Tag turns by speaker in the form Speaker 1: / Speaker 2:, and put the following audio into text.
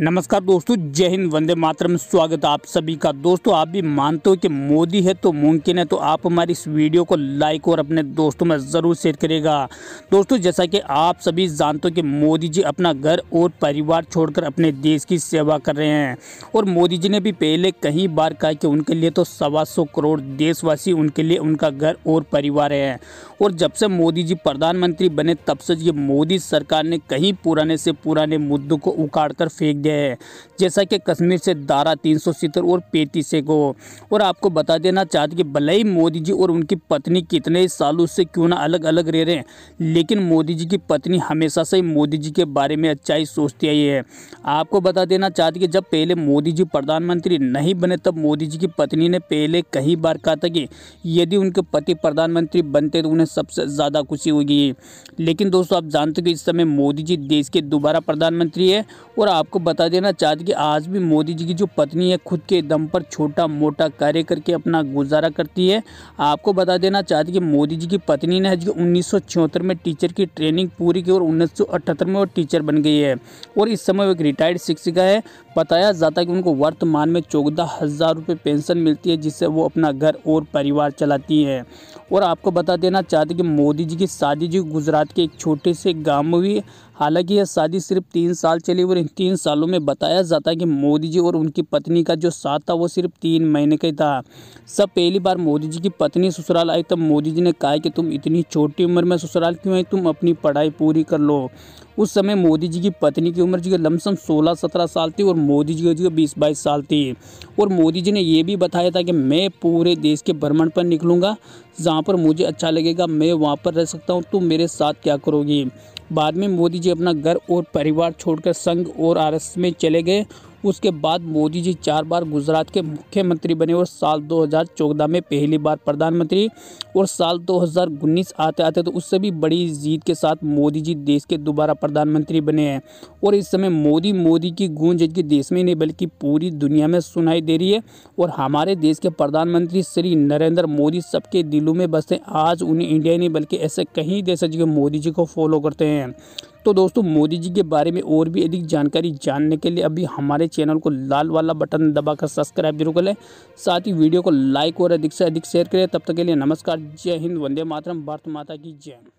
Speaker 1: नमस्कार दोस्तों जय हिंद वंदे मातरम स्वागत आप सभी का दोस्तों आप भी मानते हो कि मोदी है तो मुमकिन है तो आप हमारी इस वीडियो को लाइक और अपने दोस्तों में ज़रूर शेयर करेगा दोस्तों जैसा कि आप सभी जानते हो कि मोदी जी अपना घर और परिवार छोड़कर अपने देश की सेवा कर रहे हैं और मोदी जी ने भी पहले कई बार कहा कि उनके लिए तो सवा करोड़ देशवासी उनके लिए उनका घर और परिवार है और जब से मोदी जी प्रधानमंत्री बने तब से ये मोदी सरकार ने कहीं पुराने से पुराने मुद्दों को उखाड़ फेंक गए हैं जैसा कि कश्मीर से दारा तीन और पैंतीस को और आपको बता देना चाहते कि भले ही मोदी जी और उनकी पत्नी कितने सालों से क्यों ना अलग अलग रह रहे हैं लेकिन मोदी जी की पत्नी हमेशा से मोदी जी के बारे में अच्छाई सोचती आई है आपको बता देना चाहते कि जब पहले मोदी जी प्रधानमंत्री नहीं बने तब मोदी जी की पत्नी ने पहले कई बार कहा था कि यदि उनके पति प्रधानमंत्री बनते तो उन्हें सबसे ज़्यादा खुशी होगी लेकिन दोस्तों आप जानते हो कि इस समय मोदी जी देश के दोबारा प्रधानमंत्री है और आपको बता देना चाहते कि आज भी मोदी जी की जो पत्नी है खुद के दम पर छोटा मोटा कार्य करके अपना गुजारा करती है आपको बता देना चाहते कि मोदी जी की पत्नी ने जो उन्नीस में टीचर की ट्रेनिंग पूरी की और उन्नीस में वो टीचर बन गई है और इस समय वो एक रिटायर्ड शिक्षिका है बताया जाता है कि उनको वर्तमान में चौदह हज़ार रुपये पेंशन मिलती है जिससे वो अपना घर और परिवार चलाती है और आपको बता देना चाहते कि मोदी जी की शादी जी गुजरात के एक छोटे से गाँव में हुई हालांकि यह शादी सिर्फ तीन साल चली और इन तीन सालों में बताया जाता है कि मोदी जी और उनकी पत्नी का जो साथ था वो सिर्फ तीन महीने का ही था सब पहली बार मोदी जी की पत्नी ससुराल आई तब मोदी जी ने कहा कि तुम इतनी छोटी उम्र में ससुराल क्यों आई तुम अपनी पढ़ाई पूरी कर लो उस समय मोदी जी की पत्नी की उम्र जो लमसम सोलह सत्रह साल थी और मोदी जी को बीस बाईस साल थी और मोदी जी ने ये भी बताया था कि मैं पूरे देश के भ्रमण पर निकलूँगा जहाँ पर मुझे अच्छा लगेगा मैं वहाँ पर रह सकता हूँ तुम मेरे साथ क्या करोगी बाद में मोदी जी अपना घर और परिवार छोड़कर संघ और आरएस में चले गए उसके बाद मोदी जी चार बार गुजरात के मुख्यमंत्री बने और साल 2014 में पहली बार प्रधानमंत्री और साल 2019 आते आते तो उससे भी बड़ी जीत के साथ मोदी जी देश के दोबारा प्रधानमंत्री बने हैं और इस समय मोदी मोदी की गूंज इनके देश में नहीं बल्कि पूरी दुनिया में सुनाई दे रही है और हमारे देश के प्रधानमंत्री श्री नरेंद्र मोदी सबके दिलों में बसते आज उन्हें इंडिया नहीं बल्कि ऐसे कहीं देश है जो मोदी जी को फॉलो करते हैं तो दोस्तों मोदी जी के बारे में और भी अधिक जानकारी जानने के लिए अभी हमारे चैनल को लाल वाला बटन दबाकर सब्सक्राइब जरूर कर लें साथ ही वीडियो को लाइक और अधिक से अधिक शेयर करें तब तक के लिए नमस्कार जय हिंद वंदे मातरम भारत माता की जय